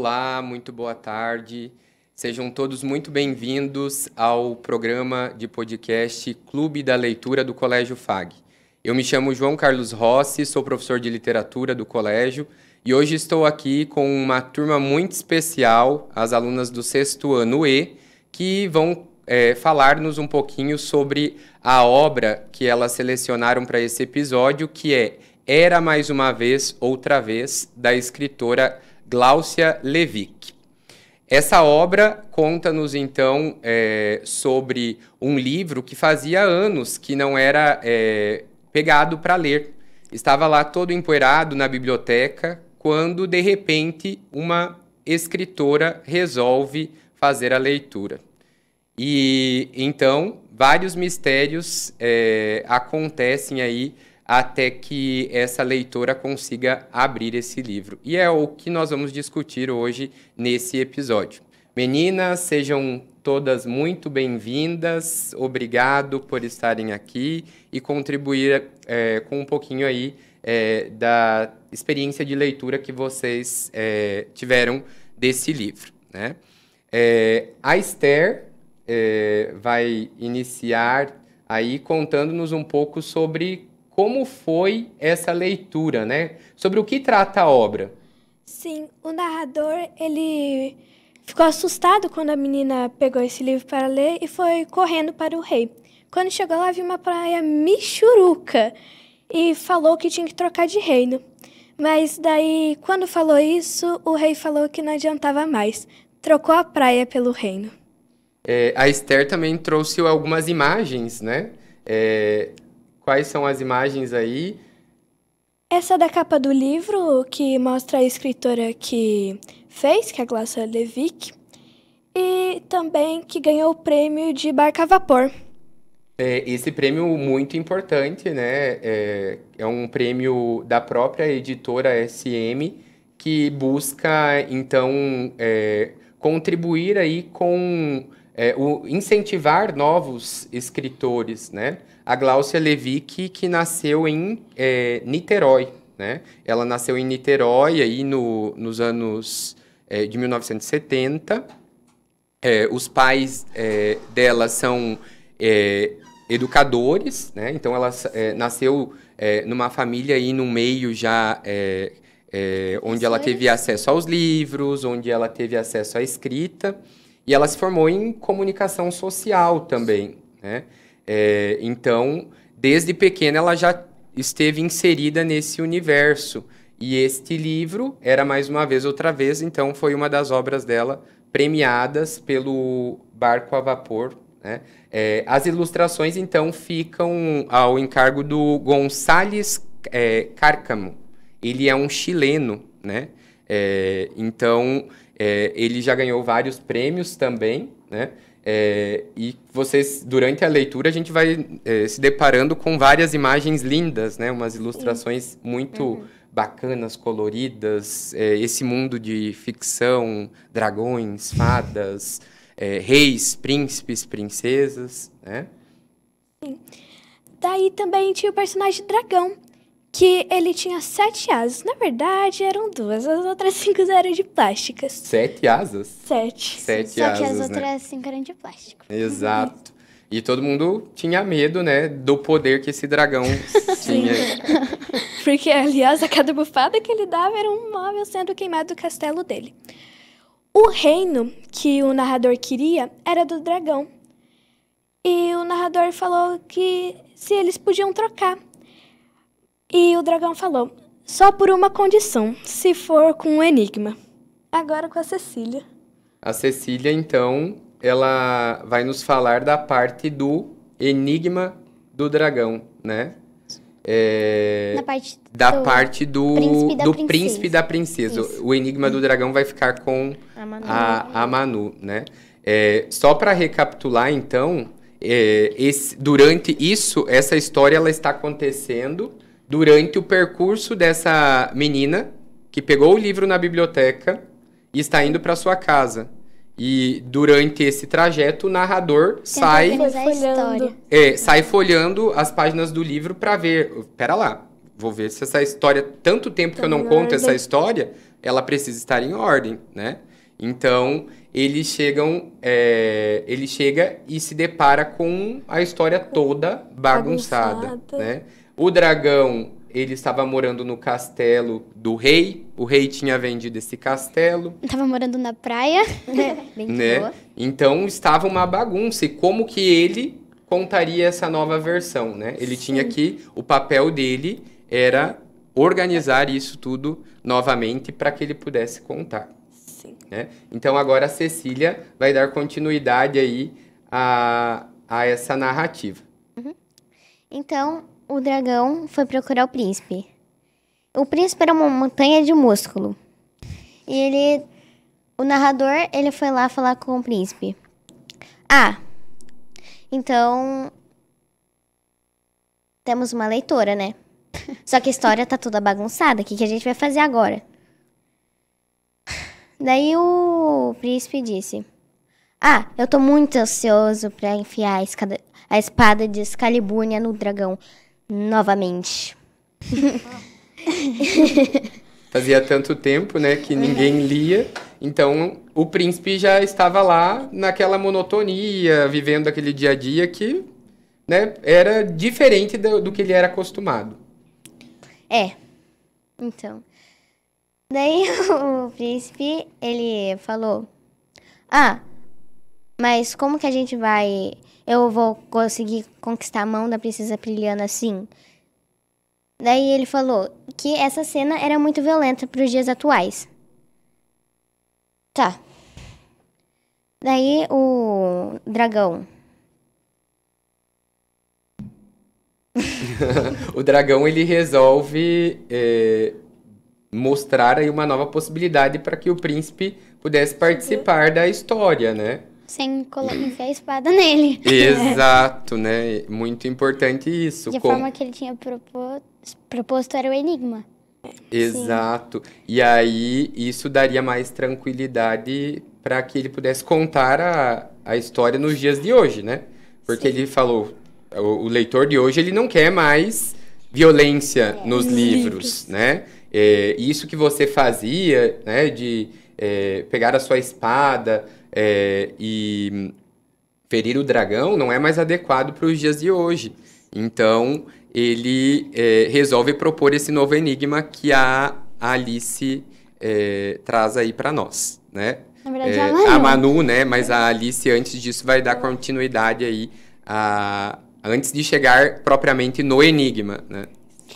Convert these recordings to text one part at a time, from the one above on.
Olá, muito boa tarde. Sejam todos muito bem-vindos ao programa de podcast Clube da Leitura do Colégio FAG. Eu me chamo João Carlos Rossi, sou professor de literatura do colégio e hoje estou aqui com uma turma muito especial, as alunas do sexto ano E, que vão é, falar-nos um pouquinho sobre a obra que elas selecionaram para esse episódio, que é Era Mais Uma Vez, Outra Vez, da escritora Gláucia Levick. Essa obra conta-nos, então, é, sobre um livro que fazia anos que não era é, pegado para ler. Estava lá todo empoeirado na biblioteca, quando, de repente, uma escritora resolve fazer a leitura. E, então, vários mistérios é, acontecem aí até que essa leitora consiga abrir esse livro. E é o que nós vamos discutir hoje nesse episódio. Meninas, sejam todas muito bem-vindas. Obrigado por estarem aqui e contribuir é, com um pouquinho aí é, da experiência de leitura que vocês é, tiveram desse livro. Né? É, a Esther é, vai iniciar aí contando-nos um pouco sobre como foi essa leitura, né? Sobre o que trata a obra? Sim, o narrador, ele ficou assustado quando a menina pegou esse livro para ler e foi correndo para o rei. Quando chegou lá, viu uma praia michuruca e falou que tinha que trocar de reino. Mas daí, quando falou isso, o rei falou que não adiantava mais. Trocou a praia pelo reino. É, a Esther também trouxe algumas imagens, né? É, Quais são as imagens aí? Essa da capa do livro, que mostra a escritora que fez, que é a Glacia Levick, e também que ganhou o prêmio de barca vapor. É, esse prêmio muito importante, né? É, é um prêmio da própria editora SM que busca então é, contribuir aí com é, o incentivar novos escritores, né? a Gláucia Levick, que nasceu em é, Niterói. Né? Ela nasceu em Niterói aí no, nos anos é, de 1970. É, os pais é, dela são é, educadores, né? então ela é, nasceu numa família aí no meio já onde ela teve acesso aos livros, onde ela teve acesso à escrita e ela se formou em comunicação social também, né? É, então, desde pequena ela já esteve inserida nesse universo. E este livro era mais uma vez outra vez, então foi uma das obras dela premiadas pelo Barco a Vapor. Né? É, as ilustrações então ficam ao encargo do Gonçalves é, Cárcamo. Ele é um chileno, né? É, então é, ele já ganhou vários prêmios também, né? É, e vocês, durante a leitura, a gente vai é, se deparando com várias imagens lindas, né? Umas ilustrações Sim. muito uhum. bacanas, coloridas. É, esse mundo de ficção, dragões, fadas, é, reis, príncipes, princesas, né? Sim. Daí também tinha o personagem dragão, que ele tinha sete asas. Na verdade, eram duas. As outras cinco eram de plásticas. Sete asas? Sete. Sete Só asas, que as né? outras né? cinco eram de plástico. Exato. Uhum. E todo mundo tinha medo, né, do poder que esse dragão tinha. Porque, aliás, a cada bufada que ele dava era um móvel sendo queimado do castelo dele. O reino que o narrador queria era do dragão. E o narrador falou que se eles podiam trocar e o dragão falou: só por uma condição, se for com um enigma. Agora com a Cecília. A Cecília, então, ela vai nos falar da parte do enigma do dragão, né? É, da parte do, parte do, príncipe, da do princesa. príncipe da princesa. O enigma hum. do dragão vai ficar com a Manu, a, a Manu né? É, só para recapitular, então, é, esse, durante isso, essa história ela está acontecendo durante o percurso dessa menina que pegou o livro na biblioteca e está indo para sua casa. E durante esse trajeto, o narrador Tenta sai folhando. É, sai folhando as páginas do livro para ver. Pera lá, vou ver se essa história, tanto tempo Tô que eu tá não conto ordem. essa história, ela precisa estar em ordem, né? Então eles chegam, é, ele chega e se depara com a história toda bagunçada, né? bagunçada. né? O dragão, ele estava morando no castelo do rei. O rei tinha vendido esse castelo. Estava morando na praia, né? Bem né? Boa. Então estava uma bagunça. E como que ele contaria essa nova versão, né? Ele Sim. tinha que o papel dele era organizar isso tudo novamente para que ele pudesse contar. Sim. Né? Então agora a Cecília vai dar continuidade aí a, a essa narrativa. Uhum. Então o dragão foi procurar o príncipe. O príncipe era uma montanha de músculo. E ele, o narrador, ele foi lá falar com o príncipe. Ah, então temos uma leitora, né? Só que a história tá toda bagunçada. O que, que a gente vai fazer agora? Daí o príncipe disse: Ah, eu tô muito ansioso pra enfiar a, escada, a espada de Excalibur no dragão novamente. Fazia tanto tempo, né, que ninguém uhum. lia. Então, o príncipe já estava lá naquela monotonia, vivendo aquele dia a dia que, né, era diferente do, do que ele era acostumado. É. Então, daí o príncipe, ele falou: "Ah, mas como que a gente vai eu vou conseguir conquistar a mão da princesa Prilhana assim. Daí ele falou que essa cena era muito violenta para os dias atuais. Tá. Daí o dragão. o dragão ele resolve é, mostrar aí uma nova possibilidade para que o príncipe pudesse participar da história, né? sem enfiar a espada nele. Exato, né? Muito importante isso. E a como... forma que ele tinha propos... proposto era o enigma. Exato. Sim. E aí isso daria mais tranquilidade para que ele pudesse contar a, a história nos dias de hoje, né? Porque Sim. ele falou, o, o, leitor de hoje ele não quer mais violência é, nos livros, né? É, isso que você fazia, né? De é, pegar a sua espada, é, e ferir o dragão não é mais adequado para os dias de hoje. Então, ele é, resolve propor esse novo enigma que a Alice é, traz aí para nós, né? Na verdade, é, a, Manu. a Manu, né? Mas a Alice, antes disso, vai dar continuidade aí a, antes de chegar propriamente no enigma, né?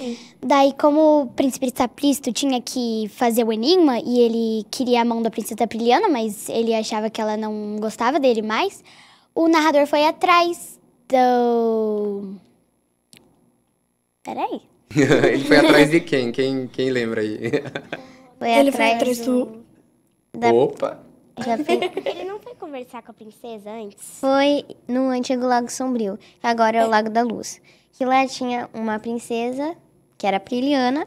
É. Daí, como o príncipe Sapristo tinha que fazer o enigma e ele queria a mão da princesa Priliana, mas ele achava que ela não gostava dele mais, o narrador foi atrás do. Peraí. ele foi atrás de quem? Quem, quem lembra aí? Foi ele atrás foi atrás do. Da... Opa! Ele não foi conversar com a princesa antes? Foi no antigo Lago Sombrio, agora é o é. Lago da Luz. Que lá tinha uma princesa que era a Priliana,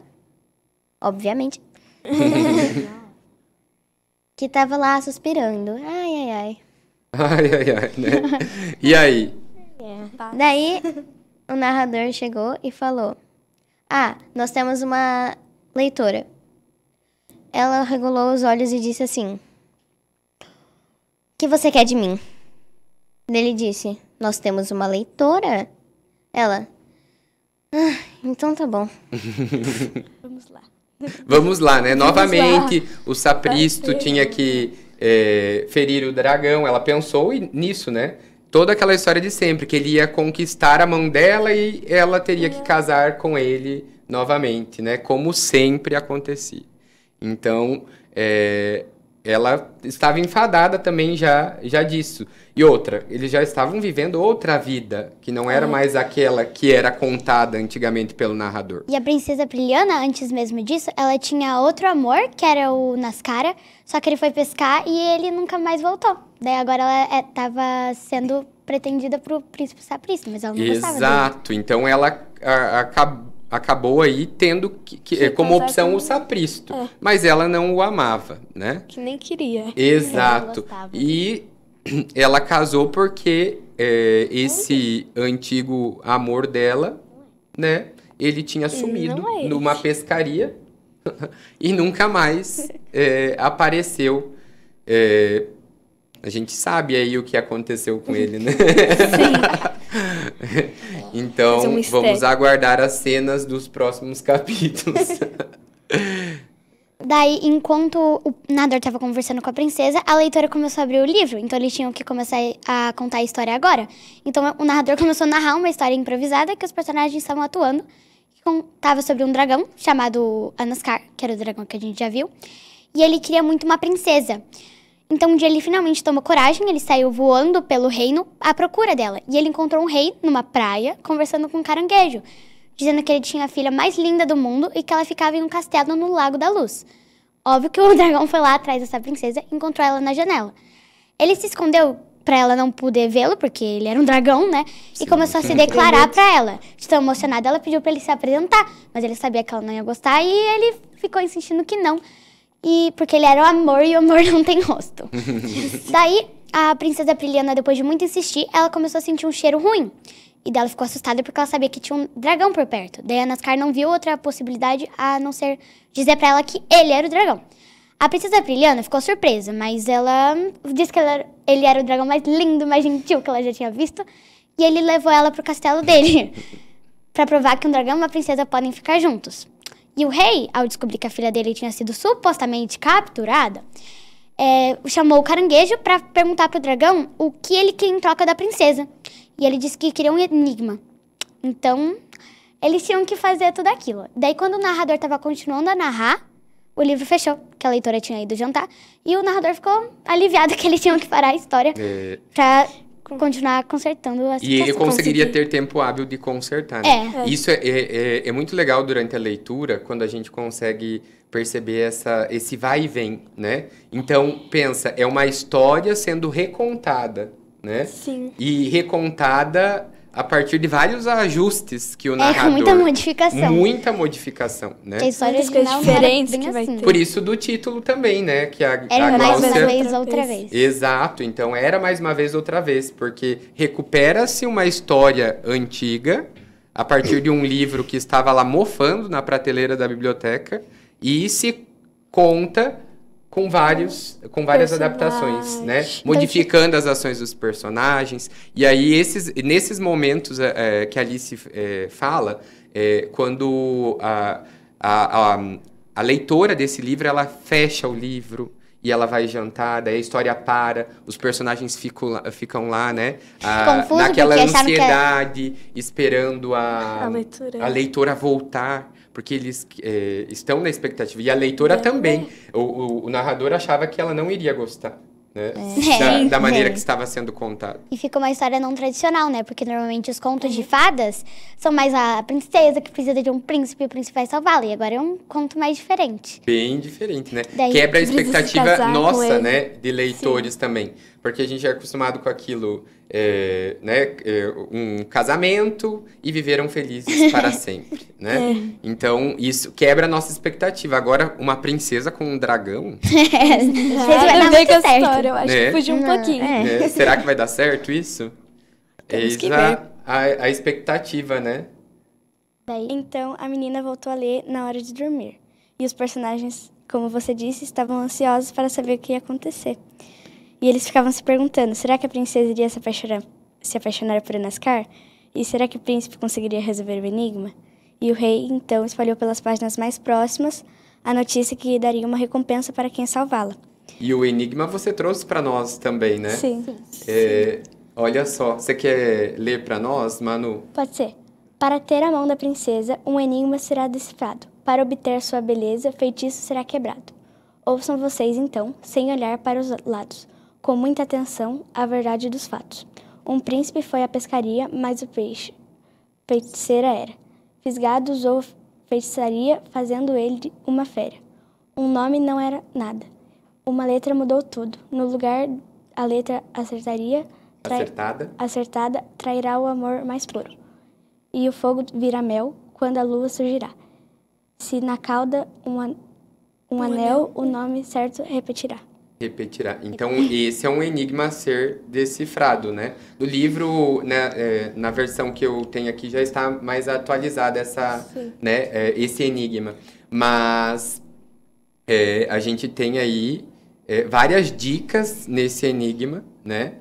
obviamente. que tava lá suspirando. Ai, ai, ai. Ai, ai, ai, né? E aí? É. Daí, o narrador chegou e falou: Ah, nós temos uma leitora. Ela regulou os olhos e disse assim: que você quer de mim? Ele disse: Nós temos uma leitora. Ela: ah, então tá bom. Vamos lá. Vamos lá, né? Vamos Novamente, lá. o Sapristo tinha que é, ferir o dragão. Ela pensou nisso, né? Toda aquela história de sempre, que ele ia conquistar a mão dela e ela teria que é. casar com ele novamente, né? Como sempre acontecia. Então, é, ela estava enfadada também já, já disso. E outra, eles já estavam vivendo outra vida, que não era mais aquela que era contada antigamente pelo narrador. E a princesa Priliana, antes mesmo disso, ela tinha outro amor, que era o Nascara, só que ele foi pescar e ele nunca mais voltou. Daí agora ela estava é, sendo pretendida para o príncipe Saprissa, mas ela não Exato. gostava Exato, então ela acabou acabou aí tendo que, que como opção o sapristo. É. Mas ela não o amava, né? Que nem queria. Exato. E ela casou porque é, esse é. antigo amor dela, né? Ele tinha sumido é numa pescaria e nunca mais é, apareceu é, a gente sabe aí o que aconteceu com ele, né? Sim. então, um vamos aguardar as cenas dos próximos capítulos. Daí, enquanto o Nador estava conversando com a princesa, a leitora começou a abrir o livro, então eles tinham que começar a contar a história agora. Então, o narrador começou a narrar uma história improvisada que os personagens estavam atuando, que contava sobre um dragão chamado Anaskar, que era o dragão que a gente já viu, e ele queria muito uma princesa. Então um dia ele finalmente tomou coragem, ele saiu voando pelo reino à procura dela. E ele encontrou um rei numa praia conversando com um caranguejo, dizendo que ele tinha a filha mais linda do mundo e que ela ficava em um castelo no Lago da Luz. Óbvio que o dragão foi lá atrás dessa princesa e encontrou ela na janela. Ele se escondeu para ela não poder vê-lo, porque ele era um dragão, né? Sim, e começou a se declarar para ela. De tão emocionada, ela pediu para ele se apresentar, mas ele sabia que ela não ia gostar e ele ficou insistindo que não. E porque ele era o amor e o amor não tem rosto. Daí, a princesa Priliana, depois de muito insistir, ela começou a sentir um cheiro ruim. E dela ficou assustada porque ela sabia que tinha um dragão por perto. Daí a Nascar não viu outra possibilidade a não ser dizer para ela que ele era o dragão. A princesa Priliana ficou surpresa, mas ela disse que ela, ele era o dragão mais lindo, mais gentil que ela já tinha visto. E ele levou ela pro castelo dele. para provar que um dragão e uma princesa podem ficar juntos. E o rei, ao descobrir que a filha dele tinha sido supostamente capturada, é, chamou o caranguejo para perguntar pro dragão o que ele queria em troca da princesa. E ele disse que queria um enigma. Então, eles tinham que fazer tudo aquilo. Daí, quando o narrador estava continuando a narrar, o livro fechou, que a leitora tinha ido jantar, e o narrador ficou aliviado que eles tinham que parar a história é continuar consertando as E ele conseguiria conseguir. ter tempo hábil de consertar. Né? É. é. Isso é, é, é, é, muito legal durante a leitura, quando a gente consegue perceber essa, esse vai e vem, né? Então, pensa, é uma história sendo recontada, né? Sim. E recontada a partir de vários ajustes que o é, narrador... É, muita modificação. Muita modificação, né? Tem histórias diferentes que vai assim. ter. Por isso do título também, né? Que a, era a mais uma vez, outra vez. Exato, então era mais uma vez, outra vez. Porque recupera-se uma história antiga a partir de um livro que estava lá mofando na prateleira da biblioteca e se conta com vários, com várias adaptações, né? Então, Modificando tipo as ações dos personagens. E aí esses, nesses momentos é, é, que a Alice é, fala, é, quando a, a, a, a leitora desse livro ela fecha o livro, e ela vai jantar, daí a história para, os personagens ficam lá, ficam lá né? Ah, naquela é ansiedade, era... esperando a, a, leitura. a leitora voltar porque eles é, estão na expectativa. E a leitora é, também. O, o, o, narrador achava que ela não iria gostar. Né? É. Da, da, é. maneira que é. estava sendo contada. E fica uma história não tradicional, né? Porque normalmente os contos de uhum. fadas são mais a princesa que precisa de um príncipe e o príncipe vai salvá-la. E agora é um conto mais diferente. Bem diferente, né? Daí Quebra a expectativa nossa, né? De leitores Sim. também porque a gente é acostumado com aquilo, é, né, é, um casamento e viveram felizes para sempre, né? É. Então isso quebra a nossa expectativa. Agora uma princesa com um dragão. É, não vai dar muito certo. História, eu acho né? que fugiu um é. pouquinho. É. Né? Será que vai dar certo isso? Temos é, Eis a, a, a expectativa, né? Daí. Então a menina voltou a ler na hora de dormir e os personagens, como você disse, estavam ansiosos para saber o que ia acontecer. E eles ficavam se perguntando: será que a princesa iria se apaixonar, se apaixonar por Anascar? E será que o príncipe conseguiria resolver o enigma? E o rei então espalhou pelas páginas mais próximas a notícia que daria uma recompensa para quem salvá-la. E o enigma você trouxe para nós também, né? Sim. É, Sim. Olha só, você quer ler para nós, Manu? Pode ser. Para ter a mão da princesa, um enigma será decifrado. Para obter sua beleza, feitiço será quebrado. Ouçam vocês então, sem olhar para os lados com muita atenção, a verdade dos fatos. Um príncipe foi à pescaria, mas o peixe feiticeira era. Fisgado usou feitiçaria, fazendo ele uma fera. Um nome não era nada. Uma letra mudou tudo. No lugar a letra acertaria, trai... acertada. acertada, trairá o amor mais puro. E o fogo virá mel quando a lua surgirá. Se na cauda um, an... um, um anel, anel, o nome certo repetirá. Repetirá. Então, esse é um enigma a ser decifrado, né? No livro, né, é, na versão que eu tenho aqui, já está mais atualizada essa, Sim. né, é, esse enigma. Mas é, a gente tem aí é, várias dicas nesse enigma, né?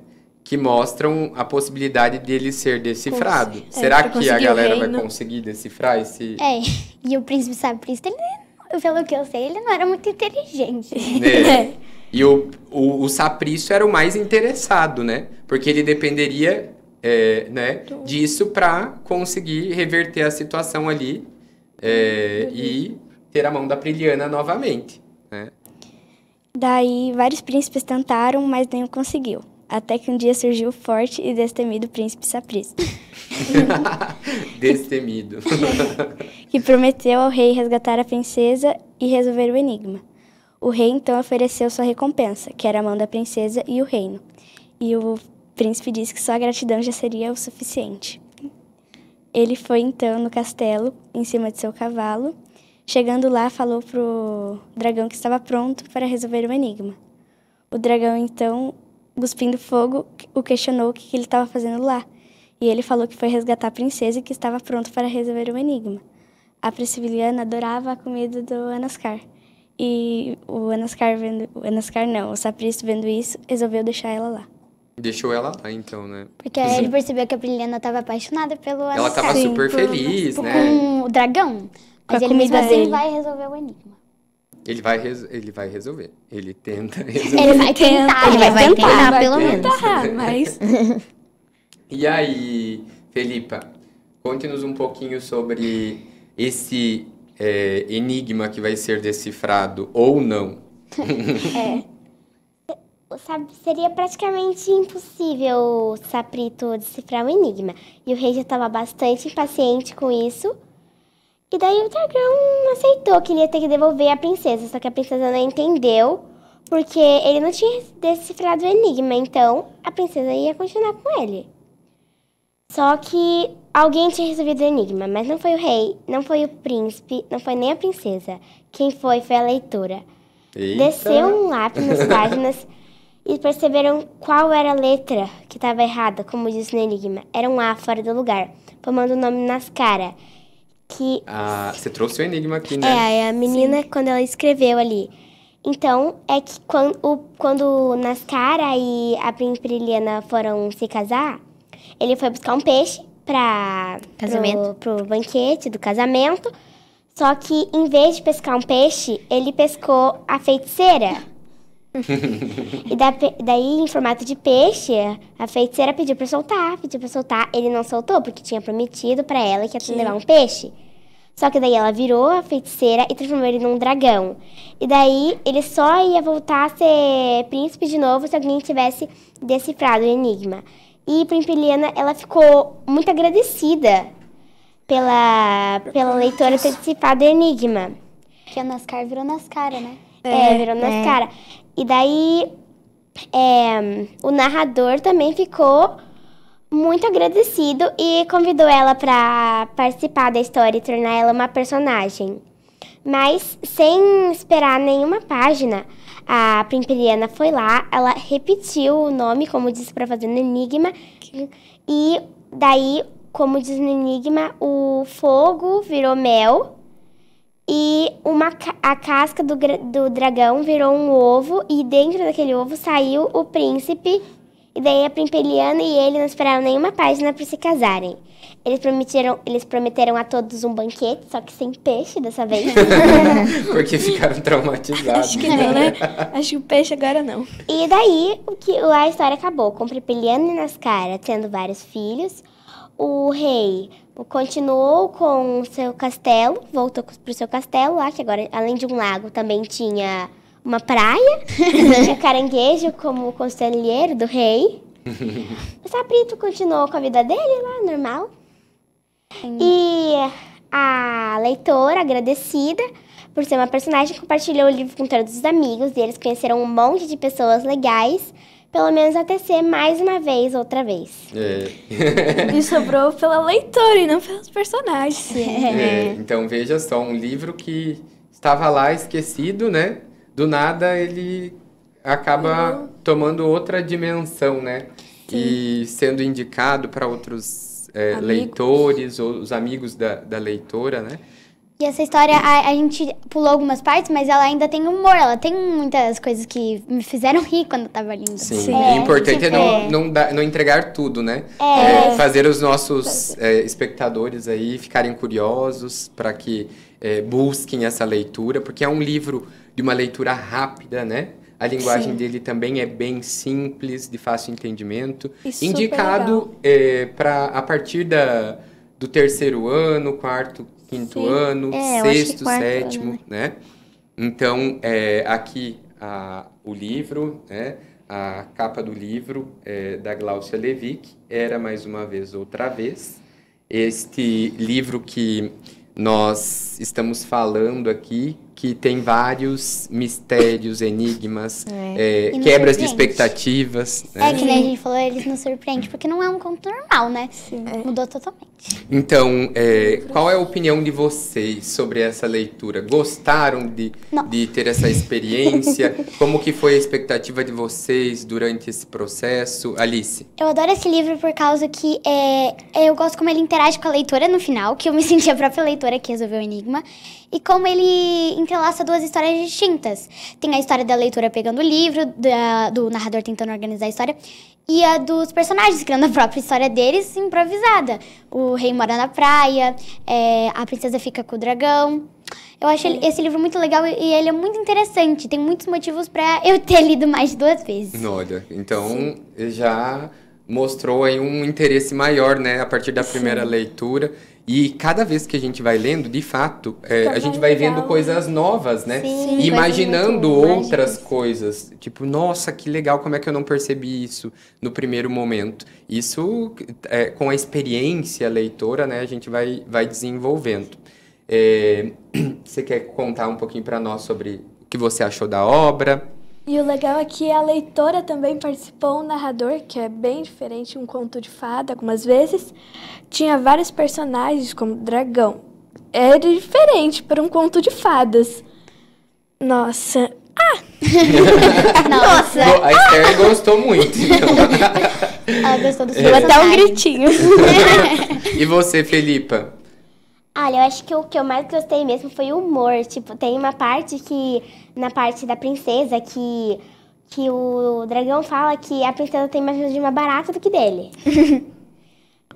que mostram a possibilidade dele ser decifrado. É, Será é, que a galera vai conseguir decifrar esse. É, e o príncipe sabe o príncipe, ele. Pelo que eu sei, ele não era muito inteligente. É. E o, o, o Saprício era o mais interessado, né? Porque ele dependeria é, né, disso para conseguir reverter a situação ali é, uhum. e ter a mão da Priliana novamente. Né? Daí, vários príncipes tentaram, mas nenhum conseguiu. Até que um dia surgiu o forte e destemido príncipe Saprício. destemido. que prometeu ao rei resgatar a princesa e resolver o enigma. O rei então ofereceu sua recompensa, que era a mão da princesa e o reino. E o príncipe disse que sua gratidão já seria o suficiente. Ele foi então no castelo, em cima de seu cavalo. Chegando lá, falou pro dragão que estava pronto para resolver o enigma. O dragão então, cuspindo fogo, o questionou o que ele estava fazendo lá. E ele falou que foi resgatar a princesa e que estava pronto para resolver o enigma. A princesa adorava a comida do Anascar e o Anascar vendo. O Anascar não, o Sapristo vendo isso, resolveu deixar ela lá. Deixou ela lá, então, né? Porque aí ele percebeu que a Brilhana estava apaixonada pelo Anascar. Ela estava super feliz, por, né? Com o dragão. Mas ele mesmo assim vai resolver o enigma. Ele vai, ele vai resolver. Ele tenta resolver. Ele vai tentar. Ele vai, vai tentar, tentar pelo menos. mas... e aí, Felipa, conte-nos um pouquinho sobre esse é, enigma que vai ser decifrado ou não. é. Sabe, seria praticamente impossível o Saprito decifrar um enigma. E o rei já estava bastante impaciente com isso. E daí o dragão aceitou que ele ia ter que devolver a princesa, só que a princesa não entendeu, porque ele não tinha decifrado o enigma, então a princesa ia continuar com ele. Só que Alguém tinha resolvido o enigma, mas não foi o rei, não foi o príncipe, não foi nem a princesa. Quem foi foi a leitura. Eita. Desceu um lápis nas páginas e perceberam qual era a letra que estava errada, como disse no enigma. Era um A fora do lugar, formando o nome nas caras. Que... Ah, você trouxe o enigma aqui, né? É, a menina, Sim. quando ela escreveu ali. Então, é que quando, o, quando Nascara e a Primprilhana foram se casar, ele foi buscar um peixe para casamento, pro, pro banquete do casamento. Só que em vez de pescar um peixe, ele pescou a feiticeira. e da, daí, em formato de peixe, a feiticeira pediu para soltar, pediu para soltar. Ele não soltou porque tinha prometido para ela que ia que... levar um peixe. Só que daí ela virou a feiticeira e transformou ele num dragão. E daí ele só ia voltar a ser príncipe de novo se alguém tivesse decifrado o enigma. E para Pimpiliana, ela ficou muito agradecida pela, pela leitora ter do enigma. Que a Nascar virou Nascara, né? É, é virou é. Nascara. É. E daí é, o narrador também ficou muito agradecido e convidou ela para participar da história e tornar ela uma personagem. Mas sem esperar nenhuma página, a Primperiana foi lá, ela repetiu o nome, como disse, para fazer no enigma. E daí, como diz no enigma, o fogo virou mel. E uma, a casca do, do dragão virou um ovo. E dentro daquele ovo saiu o príncipe e daí a Pimpeliana e ele não esperaram nenhuma página para se casarem. Eles prometeram, eles prometeram a todos um banquete, só que sem peixe dessa vez. Porque ficaram traumatizados. Acho que não, né? né? Acho que o peixe agora não. E daí o que, a história acabou, com Pimpeliana e Nascara tendo vários filhos. O rei continuou com o seu castelo, voltou para o seu castelo lá, que agora, além de um lago, também tinha uma praia, tinha caranguejo como conselheiro do rei. O Saprito continuou com a vida dele lá, normal. E a leitora, agradecida por ser uma personagem, compartilhou o livro com todos os amigos e eles conheceram um monte de pessoas legais. Pelo menos até ser mais uma vez, outra vez. É. e sobrou pela leitora e não pelos personagens. É. É. Então veja só, um livro que estava lá esquecido, né? do nada ele acaba uhum. tomando outra dimensão, né? Sim. E sendo indicado para outros é, leitores, ou os amigos da, da leitora, né? E essa história, a, a, gente pulou algumas partes, mas ela ainda tem humor, ela tem muitas coisas que me fizeram rir quando eu tava lendo. Sim, Sim. É, o importante é, não, é. Não, não, entregar tudo, né? É. é fazer os nossos é, espectadores aí ficarem curiosos para que é, busquem essa leitura, porque é um livro de uma leitura rápida, né? A linguagem Sim. dele também é bem simples, de fácil entendimento. E Indicado é, para a partir da, do terceiro ano, quarto, quinto Sim. ano, é, sexto, sétimo, né? né? Então, é, aqui a, o livro, né? A capa do livro é, da Gláucia Levick era mais uma vez outra vez. Este livro que nós estamos falando aqui que tem vários mistérios, enigmas, é. É, quebras de expectativas. Né? É que nem a gente falou, eles nos surpreendem, porque não é um conto normal, né? É. Mudou totalmente. Então, é, qual é a opinião de vocês sobre essa leitura? Gostaram de, de ter essa experiência? Como que foi a expectativa de vocês durante esse processo? Alice? Eu adoro esse livro por causa que é, eu gosto como ele interage com a leitora no final, que eu me senti a própria leitora que resolveu o enigma, e como ele entrelaça duas histórias distintas. Tem a história da leitura pegando o livro, da, do narrador tentando organizar a história, e a dos personagens, criando a própria história deles improvisada. O rei mora na praia, é, a princesa fica com o dragão. Eu acho ele, esse livro muito legal e ele é muito interessante. Tem muitos motivos para eu ter lido mais de duas vezes. Olha, então Sim. já mostrou aí um interesse maior, né, a partir da primeira Sim. leitura. E cada vez que a gente vai lendo, de fato, é, a gente vai legal. vendo né? coisas novas, né? Sim, imaginando outras coisas. Tipo, nossa, que legal, como é que eu não percebi isso no primeiro momento? Isso, é, com a experiência leitora, né, a gente vai, vai desenvolvendo. É, você quer contar um pouquinho para nós sobre o que você achou da obra? E o legal é que a leitora também participou, o narrador, que é bem diferente um conto de fada algumas vezes. Tinha vários personagens, como dragão. Era diferente para um conto de fadas. Nossa. Ah! Nossa! a Esther gostou muito. Então. Ela gostou do seu é. até um gritinho. e você, Felipa? Olha, eu acho que o que eu mais gostei mesmo foi o humor. Tipo, tem uma parte que. Na parte da princesa que. Que o dragão fala que a princesa tem mais medo de uma barata do que dele.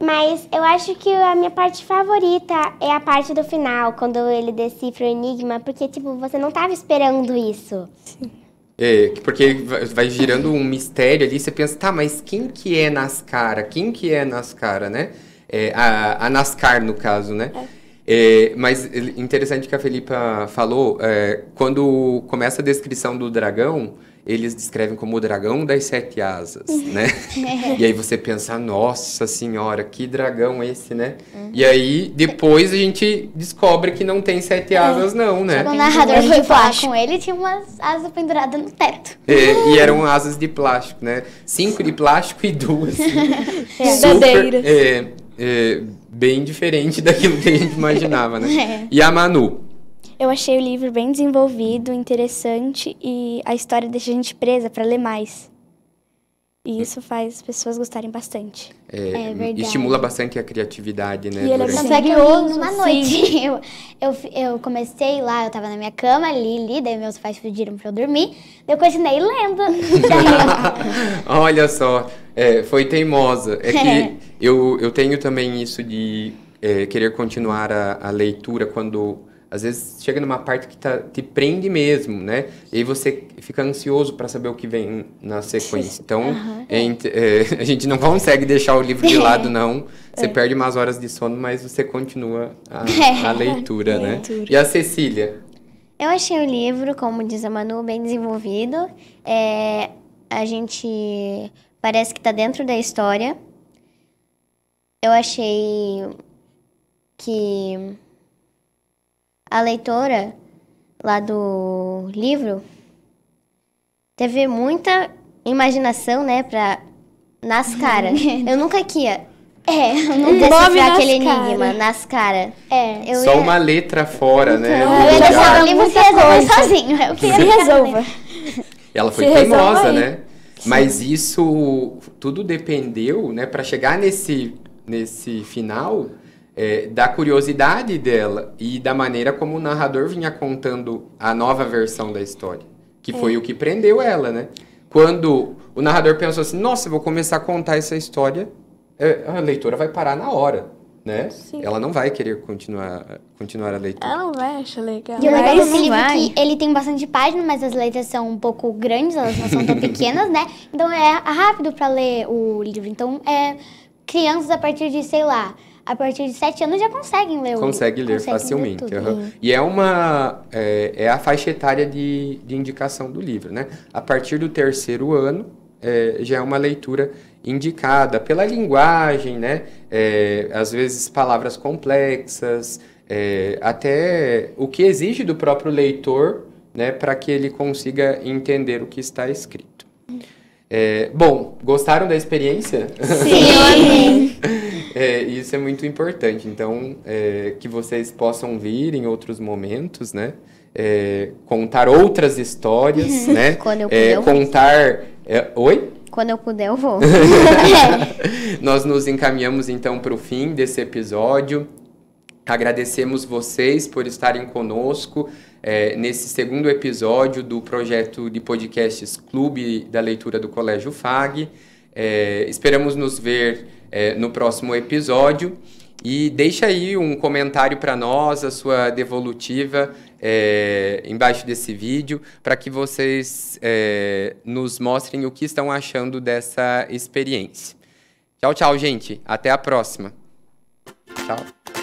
Mas eu acho que a minha parte favorita é a parte do final, quando ele decifra o enigma, porque, tipo, você não estava esperando isso. Sim. É, porque vai girando um mistério ali, você pensa, tá, mas quem que é Nascara? Quem que é Nascara, né? É, a, a Nascar, no caso, né? É. É, mas interessante que a Felipa falou, é, quando começa a descrição do dragão, eles descrevem como o dragão das sete asas, né? É. e aí você pensa, nossa senhora, que dragão esse, né? Uhum. E aí depois a gente descobre que não tem sete é. asas, não, né? Tipo, o narrador foi falar com ele tinha umas asas penduradas no teto. É, e eram asas de plástico, né? Cinco de plástico e duas. é. Super, é, é bem diferente daquilo que a gente imaginava, né? É. E a Manu? Eu achei o livro bem desenvolvido, interessante e a história deixa a gente presa para ler mais. E isso faz as pessoas gostarem bastante. É, é verdade. Estimula bastante a criatividade, né? E ele é misterioso, numa noite. Eu, eu, eu comecei lá, eu tava na minha cama, ali, li, daí meus pais pediram pra eu dormir, daí eu continuei lendo. Olha só, é, foi teimosa. É que eu, eu tenho também isso de é, querer continuar a, a leitura quando às vezes chega numa parte que tá, te prende mesmo, né? E aí você fica ansioso para saber o que vem na sequência. Então, uhum. ent, é, é, a gente não consegue deixar o livro de lado, não. Você é. perde umas horas de sono, mas você continua a, a leitura, né? E a Cecília? Eu achei o livro, como diz a Manu, bem desenvolvido. É, a gente parece que tá dentro da história. Eu achei que a leitora lá do livro teve muita imaginação, né, pra nas caras. eu nunca queria. É, eu decifrar aquele cara. enigma nas caras. É. Só ia... uma letra fora, né? então, né? Eu ia deixar o livro se resolver sozinho. o que ele resolva. Ela foi se teimosa, né? Mas isso tudo dependeu, né, para chegar nesse nesse final é, da curiosidade dela e da maneira como o narrador vinha contando a nova versão da história, que é. foi o que prendeu ela, né? Quando o narrador pensou assim, nossa, vou começar a contar essa história, é, a leitora vai parar na hora, né? Sim. Ela não vai querer continuar, continuar a leitura. Ela não vai achar legal. E o legal desse livro é que ele tem bastante páginas, mas as letras são um pouco grandes, elas não são tão pequenas, né? Então é rápido para ler o livro. Então é crianças a partir de, sei lá, a partir de 7 anos já conseguem ler o Consegue ler consegue facilmente. Ler uhum. E é uma é, é, a faixa etária de, de indicação do livro, né? A partir do terceiro ano é, já é uma leitura indicada pela linguagem, né? É, às vezes palavras complexas, é, até o que exige do próprio leitor, né? Para que ele consiga entender o que está escrito. Uhum. É, bom, gostaram da experiência? Sim, eu É, isso é muito importante. Então, é, que vocês possam vir em outros momentos, né? É, contar outras histórias, uhum. né? Quando eu é, puder. contar. É, oi? Quando eu puder, eu vou. Nós nos encaminhamos então para o fim desse episódio. Agradecemos vocês por estarem conosco é, nesse segundo episódio do projeto de podcasts Clube da Leitura do Colégio FAG. É, esperamos nos ver é, no próximo episódio. E deixa aí um comentário para nós, a sua devolutiva é, embaixo desse vídeo, para que vocês é, nos mostrem o que estão achando dessa experiência. Tchau, tchau, gente. Até a próxima. Tchau.